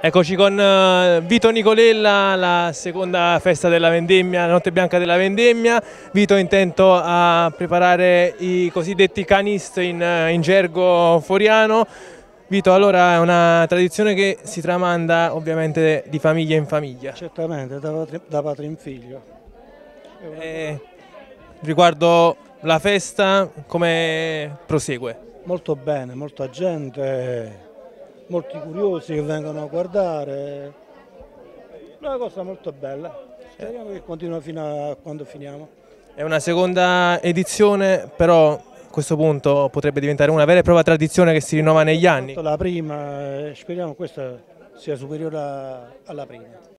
Eccoci con eh, Vito Nicolella, la seconda festa della vendemmia, la notte bianca della vendemmia. Vito intento a preparare i cosiddetti canist in, eh, in gergo foriano. Vito, allora è una tradizione che si tramanda ovviamente di famiglia in famiglia. Certamente, da, da padre in figlio. E eh, riguardo la festa, come prosegue? Molto bene, molta gente molti curiosi che vengono a guardare, una cosa molto bella, speriamo che continua fino a quando finiamo. È una seconda edizione, però a questo punto potrebbe diventare una vera e propria tradizione che si rinnova negli anni. La prima, eh, speriamo questa sia superiore alla prima.